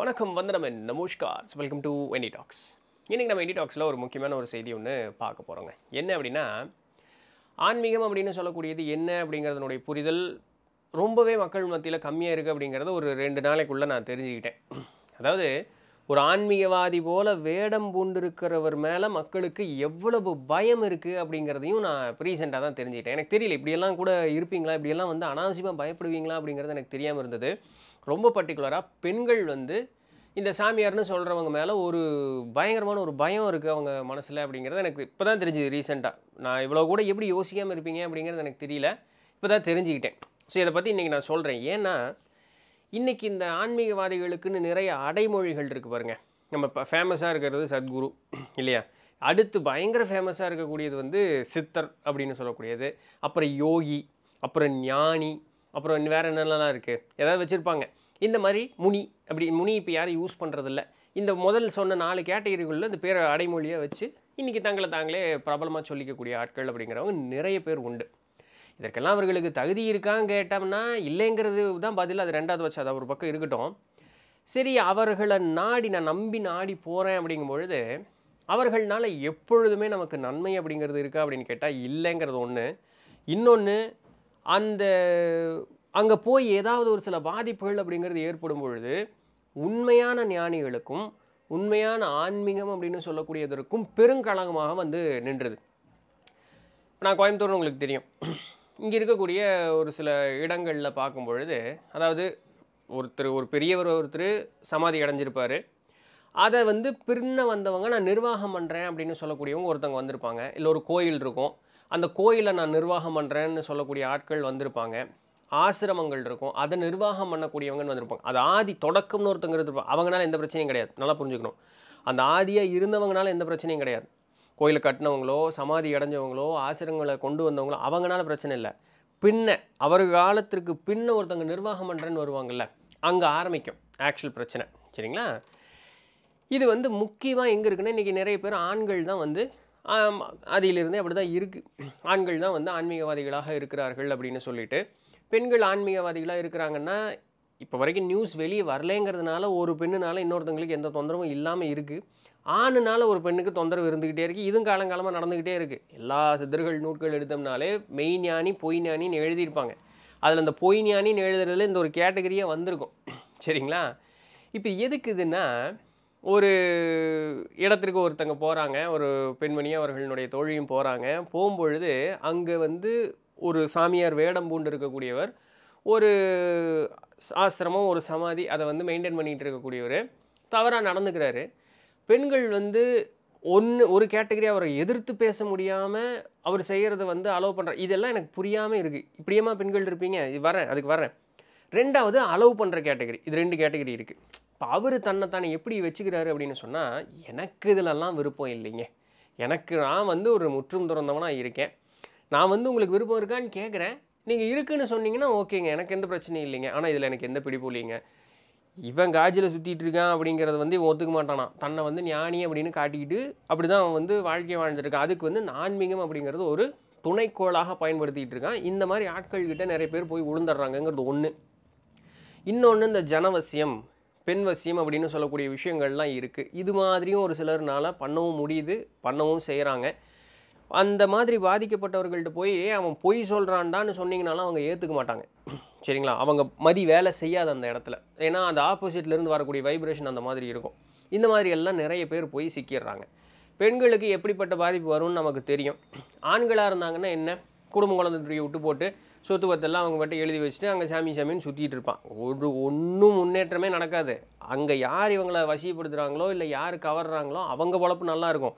வணக்கம் வந்தனமன் நமஸ்கார் வெல்கம் டு எனி டாக்ஸ் இன்றைக்கி நம்ம எனி டாக்ஸில் ஒரு முக்கியமான ஒரு செய்தி ஒன்று பார்க்க போகிறோங்க என்ன அப்படின்னா ஆன்மீகம் அப்படின்னு சொல்லக்கூடியது என்ன அப்படிங்கிறதுனுடைய புரிதல் ரொம்பவே மக்கள் மத்தியில் கம்மியாக இருக்குது அப்படிங்கிறத ஒரு ரெண்டு நாளைக்குள்ளே நான் தெரிஞ்சுக்கிட்டேன் அதாவது ஒரு ஆன்மீகவாதி போல் வேடம் பூண்டிருக்கிறவர் மேலே மக்களுக்கு எவ்வளவு பயம் இருக்குது அப்படிங்கிறதையும் நான் ரீசெண்டாக தான் தெரிஞ்சுக்கிட்டேன் எனக்கு தெரியல இப்படியெல்லாம் கூட இருப்பீங்களா இப்படியெல்லாம் வந்து அனாவசியமாக பயப்படுவீங்களா அப்படிங்கிறது எனக்கு தெரியாமல் இருந்தது ரொம்ப பர்டிகுலராக பெண்கள் வந்து இந்த சாமியார்னு சொல்கிறவங்க மேலே ஒரு பயங்கரமான ஒரு பயம் இருக்குது அவங்க மனசில் அப்படிங்கிறது எனக்கு இப்போ தான் தெரிஞ்சுது ரீசெண்டாக நான் இவ்வளோ கூட எப்படி யோசிக்காமல் இருப்பீங்க அப்படிங்கிறது எனக்கு தெரியல இப்போ தான் தெரிஞ்சுக்கிட்டேன் ஸோ இதை பற்றி இன்றைக்கி நான் சொல்கிறேன் ஏன்னா இன்றைக்கி இந்த ஆன்மீகவாதிகளுக்குன்னு நிறைய அடைமொழிகள் இருக்குது பாருங்கள் நம்ம இப்போ ஃபேமஸாக இருக்கிறது சத்குரு இல்லையா அடுத்து பயங்கர ஃபேமஸாக இருக்கக்கூடியது வந்து சித்தர் அப்படின்னு சொல்லக்கூடியது அப்புறம் யோகி அப்புறம் ஞானி அப்புறம் வேறு என்னென்னலாம் இருக்குது ஏதாவது வச்சுருப்பாங்க இந்த மாதிரி முனி அப்படி முனி இப்போ யாரும் யூஸ் பண்ணுறதில்ல இந்த முதல் சொன்ன நாலு கேட்டகிரிகளில் இந்த பேரை அடைமொழியை வச்சு இன்றைக்கி தங்களை தாங்களே பிரபலமாக சொல்லிக்கக்கூடிய ஆட்கள் அப்படிங்கிறவங்க நிறைய பேர் உண்டு இதற்கெல்லாம் அவர்களுக்கு தகுதி இருக்கான்னு கேட்டோம்னா இல்லைங்கிறது தான் பதில் அது ரெண்டாவது வச்சு அதை ஒரு பக்கம் இருக்கட்டும் சரி அவர்களை நாடி நான் நம்பி நாடி போகிறேன் அப்படிங்கும்பொழுது அவர்களால் எப்பொழுதுமே நமக்கு நன்மை அப்படிங்கிறது இருக்கா அப்படின்னு கேட்டால் இல்லைங்கிறது ஒன்று இன்னொன்று அந்த அங்கே போய் ஏதாவது ஒரு சில பாதிப்புகள் அப்படிங்கிறது ஏற்படும் பொழுது உண்மையான ஞானிகளுக்கும் உண்மையான ஆன்மீகம் அப்படின்னு சொல்லக்கூடியதற்கும் பெருங்கலகமாக வந்து நின்றது நான் கோயம்புத்தூர்னு உங்களுக்கு தெரியும் இங்கே இருக்கக்கூடிய ஒரு சில இடங்களில் பார்க்கும் பொழுது அதாவது ஒருத்தர் ஒரு பெரியவர் ஒருத்தர் சமாதி அடைஞ்சிருப்பார் அதை வந்து பின்ன வந்தவங்க நான் நிர்வாகம் பண்ணுறேன் அப்படின்னு சொல்லக்கூடியவங்க ஒருத்தவங்க வந்திருப்பாங்க இல்லை ஒரு கோயில் இருக்கும் அந்த கோயிலை நான் நிர்வாகம் பண்ணுறேன்னு சொல்லக்கூடிய ஆட்கள் வந்திருப்பாங்க ஆசிரமங்கள் இருக்கும் அதை நிர்வாகம் பண்ணக்கூடியவங்கன்னு வந்திருப்பாங்க அது ஆதி தொடக்கம்னு ஒருத்தங்கிறது இருப்பாங்க அவங்களால எந்த பிரச்சனையும் கிடையாது நல்லா புரிஞ்சுக்கணும் அந்த ஆதியாக இருந்தவங்களால எந்த பிரச்சனையும் கிடையாது கோயில் கட்டினவங்களோ சமாதி அடைஞ்சவங்களோ ஆசிரங்களை கொண்டு வந்தவங்களோ அவங்களால பிரச்சனை இல்லை பின்ன அவர் காலத்திற்கு பின்ன ஒருத்தங்க நிர்வாகம் பண்ணுறேன்னு வருவாங்கள்ல அங்கே ஆரம்பிக்கும் ஆக்சுவல் பிரச்சனை சரிங்களா இது வந்து முக்கியமாக எங்கே இருக்குன்னா இன்றைக்கி நிறைய பேர் ஆண்கள் தான் வந்து அதிலிருந்து அப்படி தான் இருக்குது ஆண்கள் தான் வந்து ஆன்மீகவாதிகளாக இருக்கிறார்கள் அப்படின்னு சொல்லிட்டு பெண்கள் ஆன்மீகவாதிகளாக இருக்கிறாங்கன்னா இப்போ வரைக்கும் நியூஸ் வெளியே வரலேங்கிறதுனால ஒரு பெண்ணுனால இன்னொருத்தங்களுக்கு எந்த தொந்தரவும் இல்லாமல் இருக்குது ஆணுனால ஒரு பெண்ணுக்கு தொந்தரவு இருந்துக்கிட்டே இருக்குது இதுவும் காலங்காலமாக நடந்துக்கிட்டே இருக்குது எல்லா சித்தர்கள் நூட்கள் எடுத்தோம்னாலே மெய் ஞானி பொய் ஞானின்னு எழுதியிருப்பாங்க அதில் அந்த பொய் ஞானின்னு எழுதுறதுல இந்த ஒரு கேட்டகரியாக வந்திருக்கும் சரிங்களா இப்போ எதுக்குதுன்னா ஒரு இடத்திற்கு ஒருத்தங்க போகிறாங்க ஒரு பெண்மணி அவர்களுடைய தோழியும் போகிறாங்க போகும்பொழுது அங்கே வந்து ஒரு சாமியார் வேடம் பூண்டு இருக்கக்கூடியவர் ஒரு ஆசிரமம் ஒரு சமாதி அதை வந்து மெயின்டைன் பண்ணிகிட்டு இருக்கக்கூடியவர் தவறாக நடந்துக்கிறாரு பெண்கள் வந்து ஒன்று ஒரு கேட்டகரி அவரை எதிர்த்து பேச முடியாமல் அவர் செய்கிறத வந்து அலோவ் பண்ணுற இதெல்லாம் எனக்கு புரியாமல் இருக்குது இப்படியேமா பெண்கள் இருப்பீங்க இது வரேன் அதுக்கு வரேன் ரெண்டாவது அலோவ் பண்ணுற கேட்டகரி இது ரெண்டு கேட்டகரி இருக்குது இப்போ அவர் தன்னைத்தானே எப்படி வச்சுக்கிறாரு அப்படின்னு சொன்னால் எனக்கு இதிலெல்லாம் விருப்பம் இல்லைங்க எனக்கு நான் வந்து ஒரு முற்றும் துறந்தவனாக இருக்கேன் நான் வந்து உங்களுக்கு விருப்பம் இருக்கான்னு கேட்குறேன் நீங்கள் இருக்குன்னு சொன்னீங்கன்னா ஓகேங்க எனக்கு எந்த பிரச்சனையும் இல்லைங்க ஆனால் இதில் எனக்கு எந்த பிடிப்பும் இல்லைங்க இவன் காஜில் சுற்றிட்டு இருக்கான் அப்படிங்கிறத வந்து இவன் ஒத்துக்க மாட்டானா தன்னை வந்து ஞானி அப்படின்னு காட்டிக்கிட்டு அப்படி தான் அவன் வந்து வாழ்க்கையை வாழ்ந்துருக்கான் அதுக்கு வந்து நான்மீகம் அப்படிங்கிறது ஒரு துணைக்கோளாக பயன்படுத்திகிட்டு இருக்கான் இந்த மாதிரி ஆட்கள்கிட்ட நிறைய பேர் போய் உளுந்துடுறாங்கங்கிறது ஒன்று இன்னொன்று இந்த ஜனவசியம் பெண் வசியம் அப்படின்னு சொல்லக்கூடிய விஷயங்கள்லாம் இருக்குது இது மாதிரியும் ஒரு சிலர்னால பண்ணவும் முடியுது பண்ணவும் செய்கிறாங்க அந்த மாதிரி பாதிக்கப்பட்டவர்கள்ட்ட போய் அவன் பொய் சொல்கிறான்டான்னு சொன்னீங்கனாலும் அவங்க ஏற்றுக்க மாட்டாங்க சரிங்களா அவங்க மதி வேலை செய்யாத அந்த இடத்துல ஏன்னா அந்த ஆப்போசிட்லேருந்து வரக்கூடிய வைப்ரேஷன் அந்த மாதிரி இருக்கும் இந்த மாதிரி எல்லாம் நிறைய பேர் போய் சிக்கிடுறாங்க பெண்களுக்கு எப்படிப்பட்ட பாதிப்பு வரும்னு நமக்கு தெரியும் ஆண்களாக இருந்தாங்கன்னா என்ன குடும்ப குழந்தைய விட்டு போட்டு சொத்து பத்தெல்லாம் அவங்க மட்டும் எழுதி வச்சுட்டு அங்கே சாமி சாமின்னு சுற்றிட்டு இருப்பான் ஒரு ஒன்றும் முன்னேற்றமே நடக்காது அங்கே யார் இவங்களை வசியப்படுத்துகிறாங்களோ இல்லை யார் கவர்றாங்களோ அவங்க பழப்பு நல்லாயிருக்கும்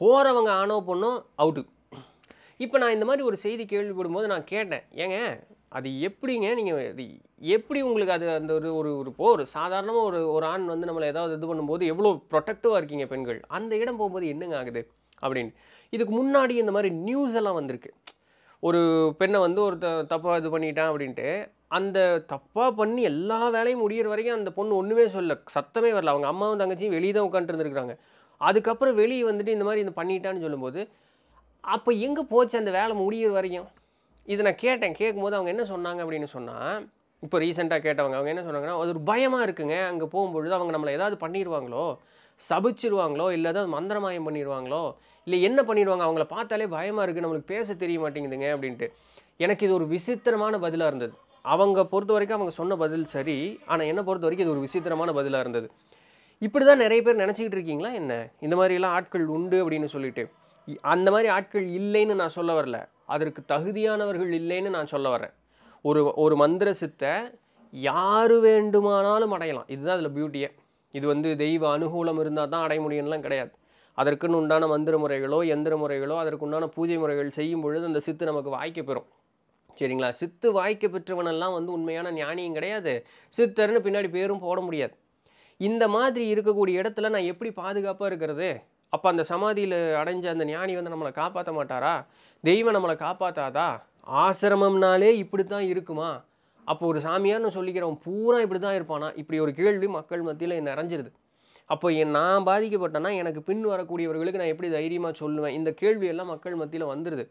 போகிறவங்க ஆனோ பொண்ணும் அவுட்டு இப்போ நான் இந்த மாதிரி ஒரு செய்தி கேள்விப்படும் போது நான் கேட்டேன் ஏங்க அது எப்படிங்க நீங்கள் அது எப்படி உங்களுக்கு அது அந்த ஒரு ஒரு ஒரு போ ஒரு சாதாரணமாக ஒரு ஒரு ஆண் வந்து நம்மளை ஏதாவது இது பண்ணும்போது எவ்வளோ ப்ரொடெக்டிவாக இருக்கீங்க பெண்கள் அந்த இடம் போகும்போது என்னங்க ஆகுது அப்படின்னு இதுக்கு முன்னாடி இந்த மாதிரி நியூஸ் எல்லாம் வந்திருக்கு ஒரு பெண்ணை வந்து ஒரு த தப்பாக இது பண்ணிட்டான் அப்படின்ட்டு அந்த தப்பாக பண்ணி எல்லா வேலையும் முடிகிற வரைக்கும் அந்த பொண்ணு ஒன்றுமே சொல்ல சத்தமே வரல அவங்க அம்மாவும் தங்கச்சியும் வெளியே தான் உட்காந்துருந்துருக்குறாங்க அதுக்கப்புறம் வெளியே வந்துட்டு இந்த மாதிரி இந்த பண்ணிட்டான்னு சொல்லும்போது அப்போ எங்கே போச்சு அந்த வேலை முடிகிற வரைக்கும் இதை நான் கேட்டேன் கேட்கும்போது அவங்க என்ன சொன்னாங்க அப்படின்னு சொன்னால் இப்போ ரீசெண்டாக கேட்டவங்க அவங்க என்ன சொன்னாங்கன்னா அது ஒரு பயமாக இருக்குங்க அங்கே போகும்பொழுது அவங்க நம்மளை ஏதாவது பண்ணிடுவாங்களோ சபிச்சிருவாங்களோ இல்லை தான் மந்திரமாயம் பண்ணிடுவாங்களோ இல்லை என்ன பண்ணிடுவாங்க அவங்கள பார்த்தாலே பயமாக இருக்குது நம்மளுக்கு பேச தெரிய மாட்டேங்குதுங்க அப்படின்ட்டு எனக்கு இது ஒரு விசித்திரமான பதிலாக இருந்தது அவங்க பொறுத்த வரைக்கும் அவங்க சொன்ன பதில் சரி ஆனால் என்னை பொறுத்த வரைக்கும் இது ஒரு விசித்திரமான பதிலாக இருந்தது இப்படி தான் நிறைய பேர் நினச்சிக்கிட்டு இருக்கீங்களா என்ன இந்த மாதிரிலாம் ஆட்கள் உண்டு அப்படின்னு சொல்லிட்டு அந்த மாதிரி ஆட்கள் இல்லைன்னு நான் சொல்ல வரல அதற்கு தகுதியானவர்கள் இல்லைன்னு நான் சொல்ல வரேன் ஒரு ஒரு மந்திர சித்தை யார் வேண்டுமானாலும் அடையலாம் இதுதான் அதில் பியூட்டியை இது வந்து தெய்வ அனுகூலம் இருந்தால் தான் அடைய முடியும்லாம் கிடையாது அதற்குன்னு உண்டான மந்திர முறைகளோ எந்திர முறைகளோ அதற்குண்டான பூஜை முறைகள் செய்யும் பொழுது அந்த சித்து நமக்கு வாய்க்க பெறும் சரிங்களா சித்து வாய்க்க பெற்றவனெல்லாம் வந்து உண்மையான ஞானியும் கிடையாது சித்தர்னு பின்னாடி பேரும் போட முடியாது இந்த மாதிரி இருக்கக்கூடிய இடத்துல நான் எப்படி பாதுகாப்பாக இருக்கிறது அப்போ அந்த சமாதியில் அடைஞ்ச அந்த ஞானி வந்து நம்மளை காப்பாற்ற மாட்டாரா தெய்வம் நம்மளை காப்பாற்றாதா ஆசிரமம்னாலே இப்படி தான் இருக்குமா அப்போ ஒரு சாமியார்னு சொல்லிக்கிறவன் பூரா இப்படி தான் இருப்பானா இப்படி ஒரு கேள்வி மக்கள் மத்தியில் நிறைஞ்சிருது அப்போ என் நான் பாதிக்கப்பட்டேன்னா எனக்கு பின் வரக்கூடியவர்களுக்கு நான் எப்படி தைரியமாக சொல்லுவேன் இந்த கேள்வியெல்லாம் மக்கள் மத்தியில் வந்துடுது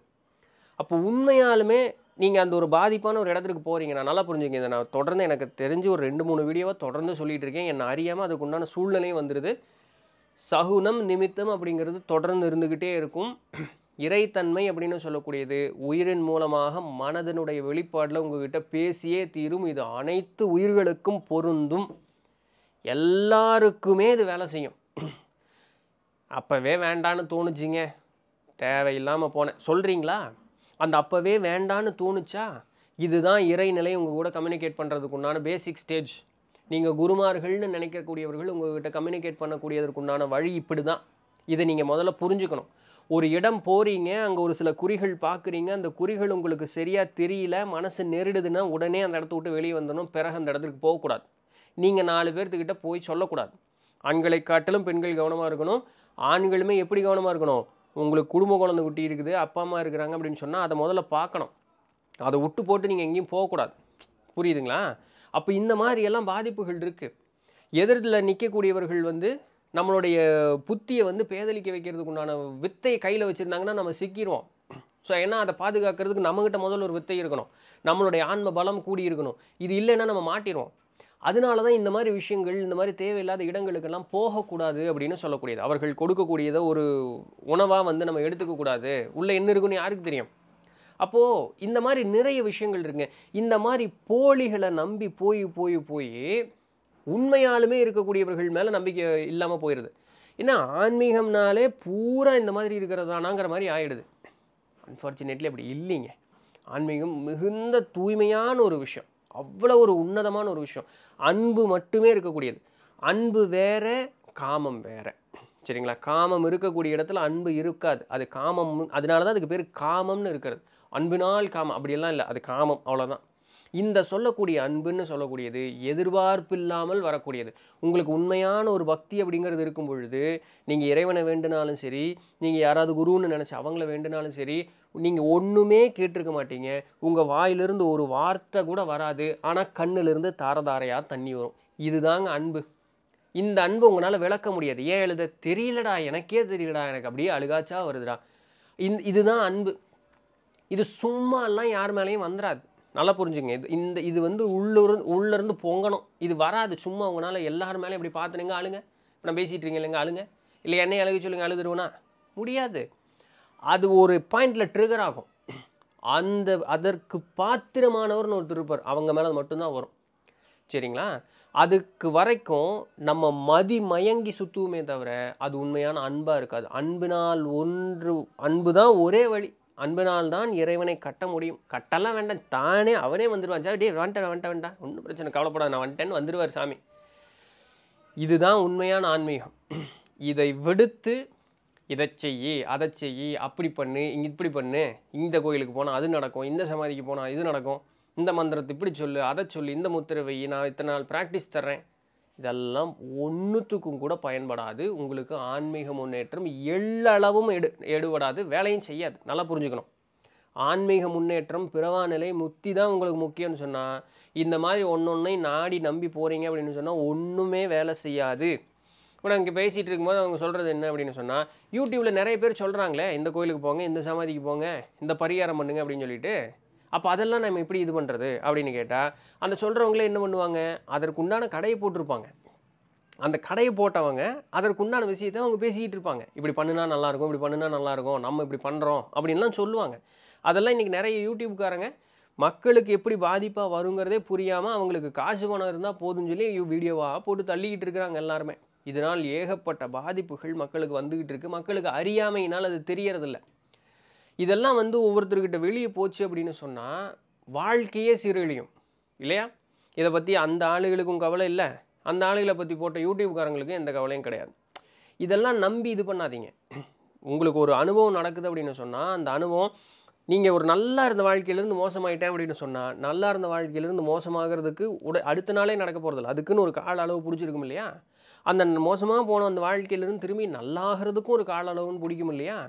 அப்போ உண்மையாலுமே நீங்கள் அந்த ஒரு பாதிப்பான ஒரு இடத்துக்கு போகிறீங்க நான் நல்லா புரிஞ்சுங்க இதை நான் தொடர்ந்து எனக்கு தெரிஞ்சு ஒரு ரெண்டு மூணு வீடியோவாக தொடர்ந்து சொல்லிகிட்டு இருக்கேன் என்னை அறியாமல் அதுக்கு உண்டான சூழ்நிலையும் வந்துடுது சகுனம் நிமித்தம் அப்படிங்கிறது தொடர்ந்து இருந்துக்கிட்டே இருக்கும் இறைத்தன்மை அப்படின்னு சொல்லக்கூடியது உயிரின் மூலமாக மனதனுடைய வெளிப்பாடில் உங்ககிட்ட பேசியே தீரும் இது அனைத்து உயிர்களுக்கும் பொருந்தும் எல்லாருக்குமே இது வேலை செய்யும் அப்போவே வேண்டான்னு தோணுச்சிங்க தேவையில்லாமல் போனேன் சொல்கிறீங்களா அந்த அப்போவே வேண்டான்னு தோணுச்சா இதுதான் இறைநிலை உங்கள் கூட கம்யூனிகேட் பண்ணுறதுக்கு உண்டான பேசிக் ஸ்டேஜ் நீங்கள் குருமார்கள்னு நினைக்கக்கூடியவர்கள் உங்கள் கிட்டே கம்யூனிகேட் பண்ணக்கூடியதற்குண்டான வழி இப்படி தான் இதை நீங்கள் முதல்ல புரிஞ்சுக்கணும் ஒரு இடம் போகிறீங்க அங்கே ஒரு சில குறிகள் பார்க்குறீங்க அந்த குறிகள் உங்களுக்கு சரியாக தெரியல மனசு நெருடுதுன்னா உடனே அந்த இடத்த விட்டு வெளியே வந்தணும் பிறகு அந்த இடத்துக்கு போகக்கூடாது நீங்கள் நாலு பேர்த்துக்கிட்ட போய் சொல்லக்கூடாது ஆண்களை காட்டிலும் பெண்கள் கவனமாக இருக்கணும் ஆண்களுமே எப்படி கவனமாக இருக்கணும் உங்களுக்கு குடும்ப குழந்தை குட்டி இருக்குது அப்பா அம்மா இருக்கிறாங்க அப்படின்னு சொன்னால் அதை முதல்ல பார்க்கணும் அதை விட்டு போட்டு நீங்கள் எங்கேயும் போகக்கூடாது புரியுதுங்களா அப்போ இந்த மாதிரியெல்லாம் பாதிப்புகள் இருக்குது எதிரில் நிற்கக்கூடியவர்கள் வந்து நம்மளுடைய புத்தியை வந்து பேதலிக்க வைக்கிறதுக்கு உண்டான வித்தையை கையில் வச்சுருந்தாங்கன்னா நம்ம சிக்கிடுவோம் ஸோ ஏன்னா அதை பாதுகாக்கிறதுக்கு நம்மகிட்ட முதல்ல ஒரு வித்தை இருக்கணும் நம்மளுடைய ஆன்ம பலம் கூடி இருக்கணும் இது இல்லைன்னா நம்ம மாட்டிடுவோம் அதனால தான் இந்த மாதிரி விஷயங்கள் இந்த மாதிரி தேவையில்லாத இடங்களுக்கெல்லாம் போகக்கூடாது அப்படின்னு சொல்லக்கூடியது அவர்கள் கொடுக்கக்கூடியதை ஒரு உணவாக வந்து நம்ம எடுத்துக்கக்கூடாது உள்ளே என்ன இருக்குன்னு யாருக்கு தெரியும் அப்போது இந்த மாதிரி நிறைய விஷயங்கள் இருக்குங்க இந்த மாதிரி போலிகளை நம்பி போய் போய் போய் உண்மையாலுமே இருக்கக்கூடியவர்கள் மேலே நம்பிக்கை இல்லாமல் போயிடுது ஏன்னா ஆன்மீகம்னாலே பூரா இந்த மாதிரி இருக்கிறதானாங்கிற மாதிரி ஆகிடுது அன்ஃபார்ச்சுனேட்லி அப்படி இல்லைங்க ஆன்மீகம் மிகுந்த தூய்மையான ஒரு விஷயம் அவ்வளோ ஒரு உன்னதமான ஒரு விஷயம் அன்பு மட்டுமே இருக்கக்கூடியது அன்பு வேற காமம் வேற சரிங்களா காமம் இருக்கக்கூடிய இடத்துல அன்பு இருக்காது அது காமம் அதனால தான் அதுக்கு பேர் காமம்னு இருக்கிறது அன்பினால் காமம் அப்படியெல்லாம் இல்லை அது காமம் அவ்வளோதான் இந்த சொல்லக்கூடிய அன்புன்னு சொல்லக்கூடியது எதிர்பார்ப்பு இல்லாமல் வரக்கூடியது உங்களுக்கு உண்மையான ஒரு பக்தி அப்படிங்கிறது இருக்கும் பொழுது நீங்கள் இறைவனை வேண்டுனாலும் சரி நீங்கள் யாராவது குருன்னு நினச்சி அவங்கள வேண்டுனாலும் சரி நீங்கள் ஒன்றுமே கேட்டிருக்க மாட்டீங்க உங்கள் வாயிலிருந்து ஒரு வார்த்தை கூட வராது ஆனால் கண்ணிலிருந்து தாரதாரையாக தண்ணி வரும் இதுதாங்க அன்பு இந்த அன்பு உங்களால் விளக்க முடியாது ஏன் எழுத தெரியலடா எனக்கே தெரியலடா எனக்கு அப்படியே அழுகாச்சா வருதுடா இந் இதுதான் அன்பு இது சும்மாலாம் யார் மேலேயும் வந்துடாது நல்லா புரிஞ்சுங்க இது இந்த இது வந்து உள்ளூர் உள்ளேருந்து பொங்கணும் இது வராது சும்மா அவங்களால எல்லாரும் மேலே இப்படி பார்த்துனுங்க ஆளுங்க இப்போ நான் பேசிகிட்டு இல்லைங்க ஆளுங்க இல்லை என்னை அழுக சொல்லுங்க அழுதுருவேனா முடியாது அது ஒரு பாயிண்டில் ட்ரிகர் ஆகும் அந்த அதற்கு பாத்திரமானவர்னு ஒருத்தர் இருப்பார் அவங்க மேலே மட்டும்தான் வரும் சரிங்களா அதுக்கு வரைக்கும் நம்ம மதி மயங்கி சுற்றுவுமே தவிர அது உண்மையான அன்பாக இருக்காது அன்பினால் ஒன்று அன்பு தான் ஒரே வழி அன்பினால் தான் இறைவனை கட்ட முடியும் கட்டெல்லாம் வேண்டாம் தானே அவனே வந்துடுவான் சாமி டே வேண்டாம் வேண்டாம் வேண்டாம் ஒன்றும் பிரச்சனை கவலைப்படாது நான் வந்துட்டேன்னு வந்துடுவார் சாமி இதுதான் உண்மையான ஆன்மீகம் இதை விடுத்து இதை செய் அதை செய் அப்படி பண்ணு இங்கே இப்படி பண்ணு இந்த கோயிலுக்கு போனால் அது நடக்கும் இந்த சமாதிக்கு போனால் இது நடக்கும் இந்த மந்திரத்தை இப்படி சொல்லு அதை சொல்லு இந்த முத்திரை வை நான் இத்தனை நாள் ப்ராக்டிஸ் தர்றேன் இதெல்லாம் ஒன்றுத்துக்கும் கூட பயன்படாது உங்களுக்கு ஆன்மீக முன்னேற்றம் எள்ளளவும் எடு எடுபடாது வேலையும் செய்யாது நல்லா புரிஞ்சுக்கணும் ஆன்மீக முன்னேற்றம் பிறவா நிலை முத்தி தான் உங்களுக்கு முக்கியம்னு சொன்னால் இந்த மாதிரி ஒன்று ஒன்றையும் நாடி நம்பி போகிறீங்க அப்படின்னு சொன்னால் ஒன்றுமே வேலை செய்யாது இப்போ நாங்கள் பேசிகிட்டு இருக்கும்போது அவங்க சொல்கிறது என்ன அப்படின்னு சொன்னால் யூடியூப்பில் நிறைய பேர் சொல்கிறாங்களே இந்த கோயிலுக்கு போங்க இந்த சமாதிக்கு போங்க இந்த பரிகாரம் பண்ணுங்க அப்படின்னு சொல்லிட்டு அப்போ அதெல்லாம் நம்ம எப்படி இது பண்ணுறது அப்படின்னு கேட்டால் அந்த சொல்கிறவங்களே என்ன பண்ணுவாங்க அதற்குண்டான கடையை போட்டிருப்பாங்க அந்த கடையை போட்டவங்க அதற்குண்டான விஷயத்தை அவங்க பேசிக்கிட்டு இருப்பாங்க இப்படி பண்ணுனா நல்லாயிருக்கும் இப்படி பண்ணுனா நல்லாயிருக்கும் நம்ம இப்படி பண்ணுறோம் அப்படின்லாம் சொல்லுவாங்க அதெல்லாம் இன்றைக்கி நிறைய யூடியூப்காரங்க மக்களுக்கு எப்படி பாதிப்பாக வருங்கிறதே புரியாமல் அவங்களுக்கு காசு பணம் இருந்தால் போதும்னு சொல்லி வீடியோவாக போட்டு தள்ளிக்கிட்டு இருக்கிறாங்க எல்லாருமே இதனால் ஏகப்பட்ட பாதிப்புகள் மக்களுக்கு வந்துக்கிட்டு இருக்குது மக்களுக்கு அறியாமையினால் அது தெரியறதில்ல இதெல்லாம் வந்து ஒவ்வொருத்தர்கிட்ட வெளியே போச்சு அப்படின்னு சொன்னால் வாழ்க்கையே சீரழியும் இல்லையா இதை பற்றி அந்த ஆளுகளுக்கும் கவலை இல்லை அந்த ஆளுகளை பற்றி போட்ட யூடியூப்காரங்களுக்கும் எந்த கவலையும் கிடையாது இதெல்லாம் நம்பி இது பண்ணாதீங்க உங்களுக்கு ஒரு அனுபவம் நடக்குது அப்படின்னு சொன்னால் அந்த அனுபவம் நீங்கள் ஒரு நல்லா இருந்த வாழ்க்கையிலேருந்து மோசமாயிட்டேன் அப்படின்னு சொன்னால் நல்லா இருந்த வாழ்க்கையிலேருந்து மோசமாகிறதுக்கு உட அடுத்த நாளே நடக்க போகிறதில்ல அதுக்குன்னு ஒரு கால அளவு பிடிச்சிருக்கும் இல்லையா அந்த மோசமாக போன அந்த வாழ்க்கையிலேருந்து திரும்பி நல்லாகிறதுக்கும் ஒரு கால அளவுன்னு பிடிக்கும் இல்லையா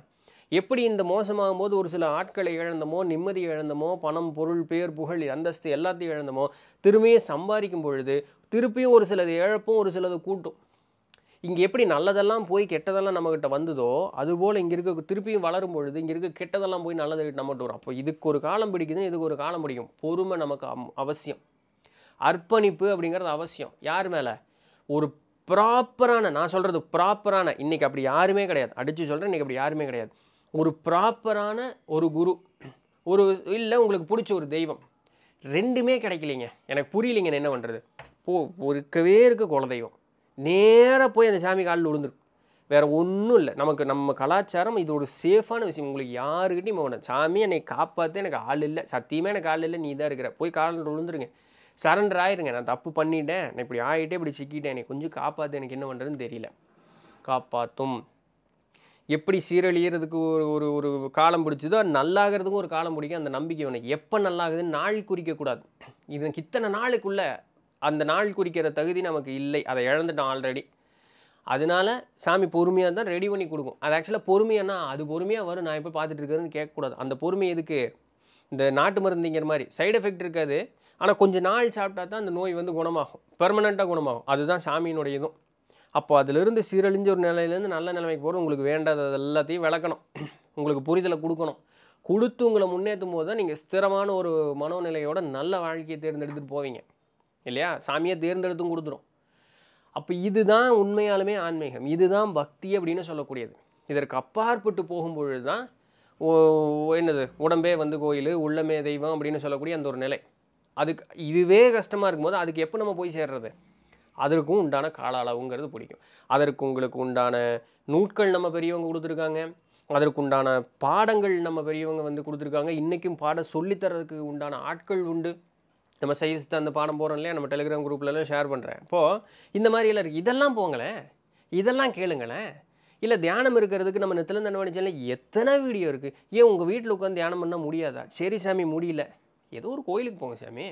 எப்படி இந்த மோசமாகும் போது ஒரு சில ஆட்களை இழந்தமோ நிம்மதி இழந்தமோ பணம் பொருள் பேர் புகழ் அந்தஸ்து எல்லாத்தையும் இழந்தமோ திரும்பியும் சம்பாதிக்கும் பொழுது திருப்பியும் ஒரு சிலது இழப்பும் ஒரு சிலது கூட்டும் இங்கே எப்படி நல்லதெல்லாம் போய் கெட்டதெல்லாம் நம்மக்கிட்ட வந்ததோ அதுபோல் இங்கே இருக்க திருப்பியும் வளரும் பொழுது இங்கே இருக்க கெட்டதெல்லாம் போய் நல்லது நம்மகிட்ட வரும் அப்போ இதுக்கு ஒரு காலம் பிடிக்குதுன்னு இதுக்கு ஒரு காலம் பிடிக்கும் பொறுமை நமக்கு அவசியம் அர்ப்பணிப்பு அப்படிங்கிறது அவசியம் யார் மேலே ஒரு ப்ராப்பரான நான் சொல்கிறது ப்ராப்பரான இன்றைக்கி அப்படி யாருமே கிடையாது அடித்து சொல்கிறேன் இன்றைக்கி அப்படி யாருமே கிடையாது ஒரு ப்ராப்பரான ஒரு குரு ஒரு இல்லை உங்களுக்கு பிடிச்ச ஒரு தெய்வம் ரெண்டுமே கிடைக்கலைங்க எனக்கு புரியலைங்க என்ன பண்ணுறது போ இருக்கவே இருக்க குலதெய்வம் நேராக போய் அந்த சாமி காலில் விழுந்துடும் வேறு ஒன்றும் இல்லை நமக்கு நம்ம கலாச்சாரம் இது ஒரு சேஃபான விஷயம் உங்களுக்கு யாருக்கிட்டையும் போகணும் சாமி என்னை காப்பாற்ற எனக்கு ஆள் இல்லை சத்தியமே எனக்கு ஆள் இல்லை நீ தான் இருக்கிற போய் காலில் விழுந்துருங்க சரண்டர் ஆயிருங்க நான் தப்பு பண்ணிட்டேன் நான் இப்படி ஆகிட்டே இப்படி சிக்கிட்டேன் என்னை கொஞ்சம் காப்பாற்று எனக்கு என்ன பண்ணுறதுன்னு தெரியல காப்பாற்றும் எப்படி சீரழியறதுக்கு ஒரு ஒரு ஒரு காலம் பிடிச்சதோ அது நல்லாகிறதுக்கும் ஒரு காலம் பிடிக்கும் அந்த நம்பிக்கை உனக்கு எப்போ நல்லாகுதுன்னு நாள் குறிக்கக்கூடாது இது இத்தனை நாளுக்குள்ளே அந்த நாள் குறிக்கிற தகுதி நமக்கு இல்லை அதை இழந்துட்டோம் ஆல்ரெடி அதனால சாமி பொறுமையாக தான் ரெடி பண்ணி கொடுக்கும் அது ஆக்சுவலாக பொறுமையானா அது பொறுமையாக வரும் நான் இப்போ பார்த்துட்டு இருக்கிறேன்னு கேட்கக்கூடாது அந்த பொறுமை எதுக்கு இந்த நாட்டு மருந்துங்கிற மாதிரி சைடு எஃபெக்ட் இருக்காது ஆனால் கொஞ்சம் நாள் சாப்பிட்டா தான் அந்த நோய் வந்து குணமாகும் பெர்மனெண்ட்டாக குணமாகும் அதுதான் சாமியினுடைய இதுவும் அப்போ அதிலிருந்து சீரழிஞ்ச ஒரு நிலையிலேருந்து நல்ல நிலைமைக்கு போகிற உங்களுக்கு வேண்டாதது எல்லாத்தையும் விளக்கணும் உங்களுக்கு புரிதலை கொடுக்கணும் கொடுத்து உங்களை முன்னேற்றும் போது தான் நீங்கள் ஸ்திரமான ஒரு மனோநிலையோட நல்ல வாழ்க்கையை தேர்ந்தெடுத்துட்டு போவீங்க இல்லையா சாமியை தேர்ந்தெடுத்தும் கொடுத்துரும் அப்போ இதுதான் உண்மையாலுமே ஆன்மீகம் இதுதான் பக்தி அப்படின்னு சொல்லக்கூடியது இதற்கு அப்பாற்பட்டு போகும்பொழுது தான் என்னது உடம்பே வந்து கோயில் உள்ளமே தெய்வம் அப்படின்னு சொல்லக்கூடிய அந்த ஒரு நிலை அதுக்கு இதுவே கஷ்டமாக இருக்கும்போது அதுக்கு எப்போ நம்ம போய் சேர்றது அதற்கும் உண்டான கால அளவுங்கிறது பிடிக்கும் அதற்கு உங்களுக்கு உண்டான நூட்கள் நம்ம பெரியவங்க கொடுத்துருக்காங்க அதற்குண்டான பாடங்கள் நம்ம பெரியவங்க வந்து கொடுத்துருக்காங்க இன்றைக்கும் பாடம் சொல்லித்தரதுக்கு உண்டான ஆட்கள் உண்டு நம்ம சைவத்தை அந்த பாடம் போகிறோம் இல்லையா நம்ம டெலிகிராம் குரூப்லலாம் ஷேர் பண்ணுறேன் இப்போது இந்த மாதிரியெல்லாம் இருக்குது இதெல்லாம் போங்களேன் இதெல்லாம் கேளுங்களேன் இல்லை தியானம் இருக்கிறதுக்கு நம்ம நெத்தில தண்டவாணி எத்தனை வீடியோ இருக்குது ஏன் உங்கள் வீட்டில் உட்காந்து தியானம் பண்ணால் முடியாதா சரி சாமி முடியல ஏதோ ஒரு கோயிலுக்கு போங்க சாமி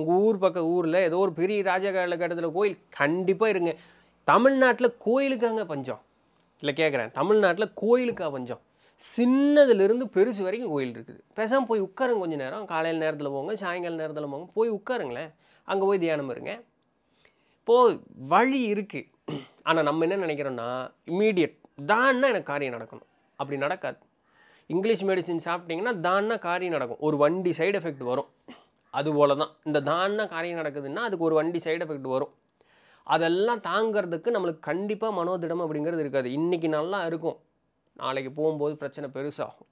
உங்கள் ஊர் பக்கம் ஊரில் ஏதோ ஒரு பெரிய ராஜ காலகட்டத்தில் கோயில் கண்டிப்பாக இருங்க தமிழ்நாட்டில் கோயிலுக்காங்க பஞ்சம் இல்லை கேட்குறேன் தமிழ்நாட்டில் கோயிலுக்கா பஞ்சம் சின்னதுலேருந்து பெருசு வரைக்கும் கோயில் இருக்குது பேசாமல் போய் உட்காருங்க கொஞ்சம் நேரம் காலையில் நேரத்தில் போங்க சாயங்கால நேரத்தில் போங்க போய் உட்காருங்களேன் அங்கே போய் தியானம் இருங்க இப்போது வழி இருக்குது ஆனால் நம்ம என்ன நினைக்கிறோன்னா இம்மீடியட் தான்னா எனக்கு காரியம் நடக்கணும் அப்படி நடக்காது இங்கிலீஷ் மெடிசின் சாப்பிட்டிங்கன்னா தான்னா காரியம் நடக்கும் ஒரு வண்டி சைடு எஃபெக்ட் வரும் அதுபோல தான் இந்த தான காரியம் நடக்குதுன்னா அதுக்கு ஒரு வண்டி சைடு எஃபெக்ட் வரும் அதெல்லாம் தாங்கிறதுக்கு நம்மளுக்கு கண்டிப்பாக மனோதிடம் அப்படிங்கிறது இருக்காது இன்றைக்கி நல்லா இருக்கும் நாளைக்கு போகும்போது பிரச்சனை பெருசாகும்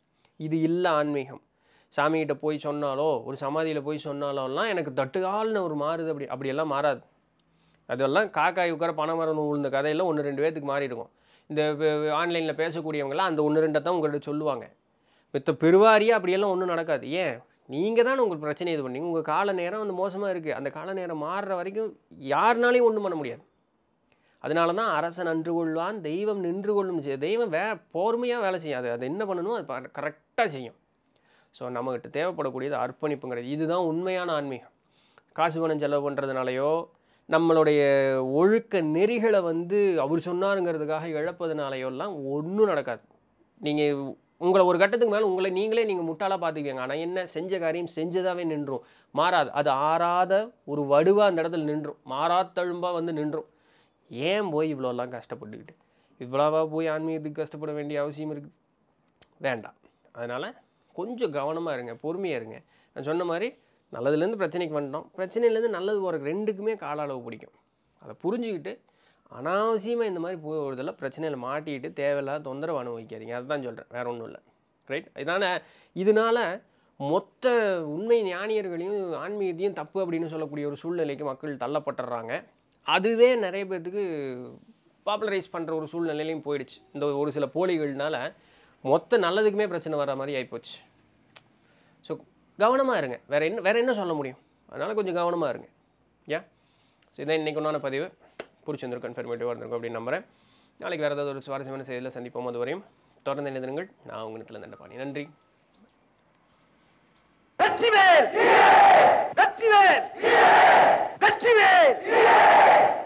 இது இல்லை ஆன்மீகம் சாமிகிட்ட போய் சொன்னாலோ ஒரு சமாதியில் போய் சொன்னாலோலாம் எனக்கு தட்டுகால்னு ஒரு மாறுது அப்படி அப்படியெல்லாம் மாறாது அதெல்லாம் காக்காய் உட்கார பணம் உழுந்த கதையெல்லாம் ஒன்று ரெண்டு பேர்த்துக்கு மாறிடுவோம் இந்த ஆன்லைனில் பேசக்கூடியவங்களாம் அந்த ஒன்று ரெண்டை தான் உங்கள்கிட்ட சொல்லுவாங்க மித்த பெருவாரியாக அப்படியெல்லாம் ஒன்றும் நடக்காது ஏன் நீங்கள் தான் உங்கள் பிரச்சனை இது பண்ணி உங்கள் கால நேரம் வந்து மோசமாக இருக்குது அந்த கால நேரம் மாறுற வரைக்கும் யாருனாலையும் ஒன்றும் பண்ண முடியாது அதனால தான் அரசன் அன்று கொள்வான் தெய்வம் நின்று கொள்ளும் தெய்வம் வே பொறுமையாக வேலை செய்யும் அது அது என்ன பண்ணணும் அது கரெக்டாக செய்யும் ஸோ நம்மக்கிட்ட தேவைப்படக்கூடியது அர்ப்பணிப்புங்கிறது இதுதான் உண்மையான ஆன்மீகம் காசு பணம் செலவு பண்ணுறதுனாலையோ நம்மளுடைய ஒழுக்க நெறிகளை வந்து அவர் சொன்னாருங்கிறதுக்காக இழப்பதுனாலையோலாம் ஒன்றும் நடக்காது நீங்கள் உங்களை ஒரு கட்டத்துக்கு மேலே உங்களை நீங்களே நீங்கள் முட்டாளாக பார்த்துக்குவீங்க ஆனால் என்ன செஞ்ச காரியம் செஞ்சதாகவே நின்றும் மாறாது அது ஆறாத ஒரு வடுவாக அந்த இடத்துல நின்றும் மாறாத்தழும்பாக வந்து நின்றும் ஏன் போய் இவ்வளோலாம் கஷ்டப்பட்டுக்கிட்டு இவ்வளோவா போய் ஆன்மீகத்துக்கு கஷ்டப்பட வேண்டிய அவசியம் இருக்குது வேண்டாம் அதனால் கொஞ்சம் கவனமாக இருங்க பொறுமையாக இருங்க நான் சொன்ன மாதிரி நல்லதுலேருந்து பிரச்சனைக்கு வந்துட்டோம் பிரச்சனையிலேருந்து நல்லது போகிறக்கு ரெண்டுக்குமே கால அளவு பிடிக்கும் அதை புரிஞ்சுக்கிட்டு அனாவசியமாக இந்த மாதிரி போய் ஒருதெல்லாம் பிரச்சனையில் மாட்டிட்டு தேவையில்லாத தொந்தரவு அனுபவிக்காதீங்க அதுதான் சொல்கிறேன் வேறு ஒன்றும் இல்லை ரைட் இதனால் இதனால் மொத்த உண்மை ஞானியர்களையும் ஆன்மீகத்தையும் தப்பு அப்படின்னு சொல்லக்கூடிய ஒரு சூழ்நிலைக்கு மக்கள் தள்ளப்பட்டுறாங்க அதுவே நிறைய பேர்த்துக்கு பாப்புலரைஸ் பண்ணுற ஒரு சூழ்நிலையிலையும் போயிடுச்சு இந்த ஒரு சில போலிகள்னால் மொத்த நல்லதுக்குமே பிரச்சனை வர்ற மாதிரி ஆகிப்போச்சு ஸோ கவனமாக இருங்க வேறு என்ன வேறு என்ன சொல்ல முடியும் அதனால் கொஞ்சம் கவனமாக இருங்க ஏன் ஸோ இதான் இன்றைக்கு உண்டான பதிவு பிடிச்சிருந்திருக்கும் கன்ஃபர்மேட்டிவாக இருந்திருக்கும் அப்படின்னு நம்புகிறேன் நாளைக்கு வேறு ஏதாவது ஒரு சுவாரஸ்யமான செய்தியில் சந்திப்போம் அது வரையும் தொடர்ந்து இணைந்திருங்கள் நான் உங்கள் இடத்துல தண்டபாணி நன்றி வெற்றிவேல் வெற்றிவேல் வெற்றிவேல்